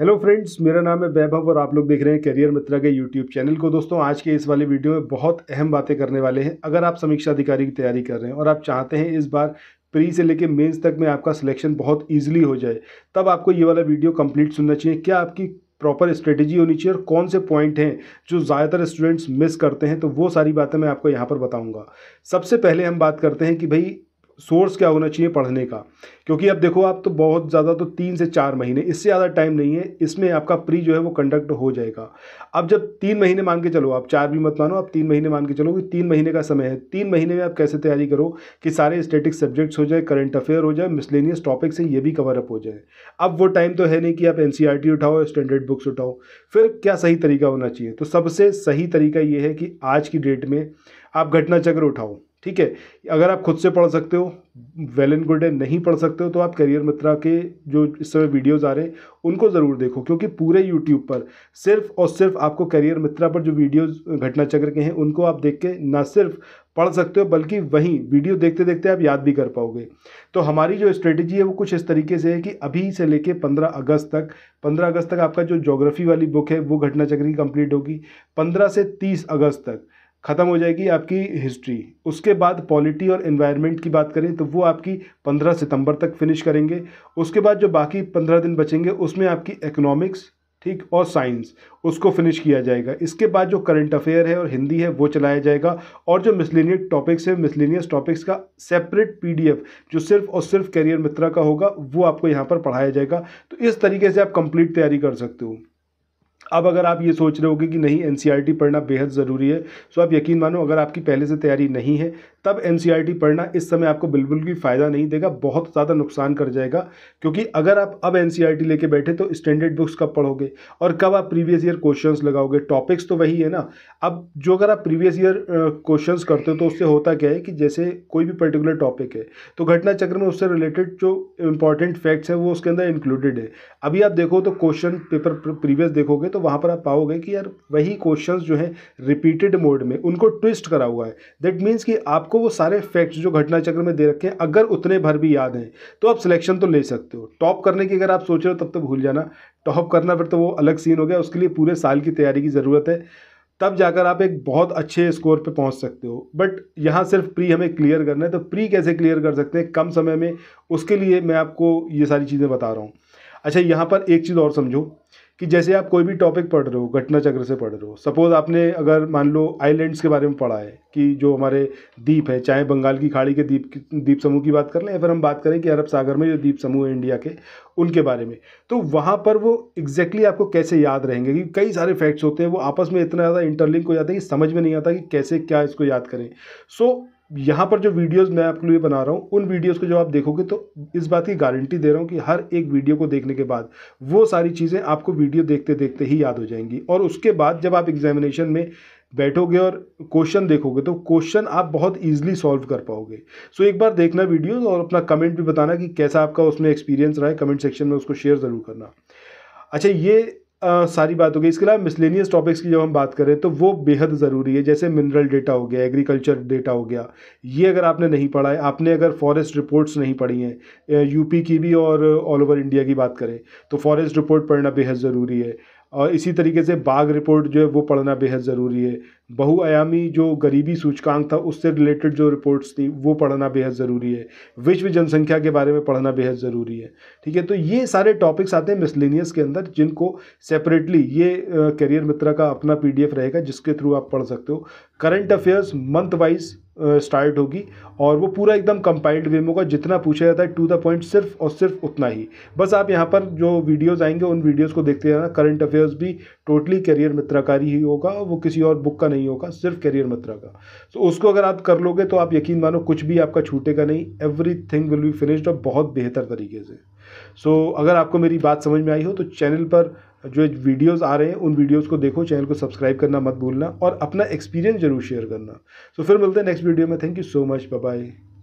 hello friends मेरा नाम है वैभव और आप लोग देख रहे हैं करियर मित्रा के यूट्यूब चैनल को दोस्तों आज के इस वाले वीडियो में बहुत अहम बातें करने वाले हैं अगर आप समीक्षा अधिकारी की तैयारी कर रहे हैं और आप चाहते हैं इस बार प्री से लेके मेंस तक में आपका सिलेक्शन बहुत ईजिली हो जाए तब आपको ये वाला वीडियो कम्प्लीट सुनना चाहिए क्या आपकी प्रॉपर स्ट्रेटेजी होनी चाहिए और कौन से पॉइंट हैं जो ज़्यादातर स्टूडेंट्स मिस करते हैं तो वो सारी बातें मैं आपको यहाँ पर बताऊँगा सबसे पहले हम बात करते हैं कि भाई सोर्स क्या होना चाहिए पढ़ने का क्योंकि अब देखो आप तो बहुत ज़्यादा तो तीन से चार महीने इससे ज़्यादा टाइम नहीं है इसमें आपका प्री जो है वो कंडक्ट हो जाएगा अब जब तीन महीने मान के चलो आप चार भी मत मानो आप तीन महीने मान के चलो कि तीन महीने का समय है तीन महीने में आप कैसे तैयारी करो कि सारे स्टेटिक सब्जेक्ट्स हो जाए करंट अफेयर हो जाए मिसलेनियस टॉपिक्स हैं ये भी कवर अप हो जाए अब वो टाइम तो है नहीं कि आप एन e उठाओ स्टैंडर्ड बुक्स उठाओ फिर क्या सही तरीका होना चाहिए तो सबसे सही तरीका ये है कि आज की डेट में आप घटना चक्र उठाओ ठीक है अगर आप खुद से पढ़ सकते हो वेल एंड गुड एंड नहीं पढ़ सकते हो तो आप करियर मित्रा के जो इस समय वीडियोज़ आ रहे हैं उनको ज़रूर देखो क्योंकि पूरे यूट्यूब पर सिर्फ और सिर्फ आपको करियर मित्रा पर जो वीडियोज़ घटना चक्र के हैं उनको आप देख के ना सिर्फ पढ़ सकते हो बल्कि वहीं वीडियो देखते देखते आप याद भी कर पाओगे तो हमारी जो स्ट्रेटेजी है वो कुछ इस तरीके से है कि अभी से लेके पंद्रह अगस्त तक पंद्रह अगस्त तक आपका जो जोग्राफी वाली बुक है वो घटना चक्र की कंप्लीट होगी पंद्रह से तीस अगस्त तक ख़त्म हो जाएगी आपकी हिस्ट्री उसके बाद पॉलिटी और इन्वायरमेंट की बात करें तो वो आपकी 15 सितंबर तक फिनिश करेंगे उसके बाद जो बाकी 15 दिन बचेंगे उसमें आपकी इकोनॉमिक्स ठीक और साइंस उसको फिनिश किया जाएगा इसके बाद जो करंट अफेयर है और हिंदी है वो चलाया जाएगा और जो मिसलिनियस टॉपिक्स है मिसलिनियस टॉपिक्स का सेपरेट पीडीएफ जो सिर्फ और सिर्फ करियर मित्रा का होगा वो आपको यहाँ पर पढ़ाया जाएगा तो इस तरीके से आप कंप्लीट तैयारी कर सकते हो अब अगर आप ये सोच रहे होगे कि नहीं एन e पढ़ना बेहद ज़रूरी है सो तो आप यकीन मानो अगर आपकी पहले से तैयारी नहीं है तब एन e पढ़ना इस समय आपको बिल्कुल भी फ़ायदा नहीं देगा बहुत ज़्यादा नुकसान कर जाएगा क्योंकि अगर आप अब एन e लेके बैठे तो स्टैंडर्ड बुक्स कब पढ़ोगे और कब आप प्रीवियस ईयर क्वेश्चंस लगाओगे टॉपिक्स तो वही है ना अब जो अगर आप प्रीवियस ईयर क्वेश्चंस करते हो तो उससे होता क्या है कि जैसे कोई भी पर्टिकुलर टॉपिक है तो घटना चक्र में उससे रिलेटेड जो इंपॉर्टेंट फैक्ट्स हैं वो उसके अंदर इंक्लूडेड है अभी आप देखो तो क्वेश्चन पेपर प्रीवियस देखोगे तो वहाँ पर आप पाओगे कि यार वही क्वेश्चन जो है रिपीटेड मोड में उनको ट्विस्ट करा हुआ है दैट मीन्स कि आपको आपको वो सारे फैक्ट्स जो घटना चक्र में दे रखे हैं अगर उतने भर भी याद हैं तो आप सिलेक्शन तो ले सकते हो टॉप करने की अगर आप सोच रहे हो तब तो भूल जाना टॉप करना फिर तो वो अलग सीन हो गया उसके लिए पूरे साल की तैयारी की ज़रूरत है तब जाकर आप एक बहुत अच्छे स्कोर पे पहुंच सकते हो बट यहाँ सिर्फ प्री हमें क्लियर करना है तो प्री कैसे क्लियर कर सकते हैं कम समय में उसके लिए मैं आपको ये सारी चीज़ें बता रहा हूँ अच्छा यहाँ पर एक चीज़ और समझो कि जैसे आप कोई भी टॉपिक पढ़ रहे हो घटना चक्र से पढ़ रहे हो सपोज़ आपने अगर मान लो आइलैंड्स के बारे में पढ़ा है कि जो हमारे द्वीप है चाहे बंगाल की खाड़ी के द्वीप द्वीप समूह की बात कर लें या फिर हम बात करें कि अरब सागर में जो द्वीप समूह है इंडिया के उनके बारे में तो वहाँ पर वो एग्जैक्टली exactly आपको कैसे याद रहेंगे कि कई सारे फैक्ट्स होते हैं वो आपस में इतना ज़्यादा इंटरलिंक हो जाता है कि समझ में नहीं आता कि कैसे क्या इसको याद करें सो so, यहाँ पर जो वीडियोस मैं आपके लिए बना रहा हूँ उन वीडियोस को जब आप देखोगे तो इस बात की गारंटी दे रहा हूँ कि हर एक वीडियो को देखने के बाद वो सारी चीज़ें आपको वीडियो देखते देखते ही याद हो जाएंगी और उसके बाद जब आप एग्जामिनेशन में बैठोगे और क्वेश्चन देखोगे तो क्वेश्चन आप बहुत ईजिली सॉल्व कर पाओगे सो एक बार देखना वीडियो और अपना कमेंट भी बताना कि कैसा आपका उसमें एक्सपीरियंस रहा है कमेंट सेक्शन में उसको शेयर ज़रूर करना अच्छा ये आ, सारी बात हो गई इसके अलावा मिसलेनियस टॉपिक्स की जब हम बात करें तो वो बेहद ज़रूरी है जैसे मिनरल डेटा हो गया एग्रीकल्चर डेटा हो गया ये अगर आपने नहीं पढ़ा है आपने अगर फॉरेस्ट रिपोर्ट्स नहीं पढ़ी हैं यूपी की भी और ऑल ओवर इंडिया की बात करें तो फॉरेस्ट रिपोर्ट पढ़ना बेहद ज़रूरी है और इसी तरीके से बाघ रिपोर्ट जो है वो पढ़ना बेहद ज़रूरी है बहुआयामी जो गरीबी सूचकांक था उससे रिलेटेड जो रिपोर्ट्स थी वो पढ़ना बेहद ज़रूरी है विश्व जनसंख्या के बारे में पढ़ना बेहद ज़रूरी है ठीक है तो ये सारे टॉपिक्स आते हैं मिसलिनियस के अंदर जिनको सेपरेटली ये करियर मित्रा का अपना पी रहेगा जिसके थ्रू आप पढ़ सकते हो current affairs month wise start होगी और वो पूरा एकदम कंपाइल्ड वे में होगा जितना पूछा जाता है टू द पॉइंट सिर्फ और सिर्फ उतना ही बस आप यहाँ पर जो वीडियोस आएंगे उन वीडियोस को देखते रहना करंट अफेयर्स भी टोटली करियर मित्राकारी ही होगा वो किसी और बुक का नहीं होगा सिर्फ करियर मित्रा का सो so, उसको अगर आप कर लोगे तो आप यकीन मानो कुछ भी आपका छूटेगा नहीं everything will be finished और बहुत बेहतर तरीके से सो so, अगर आपको मेरी बात समझ में आई हो तो चैनल पर जो वीडियोस आ रहे हैं उन वीडियोस को देखो चैनल को सब्सक्राइब करना मत भूलना और अपना एक्सपीरियंस जरूर शेयर करना सो so, फिर मिलते हैं नेक्स्ट वीडियो में thank you so much bye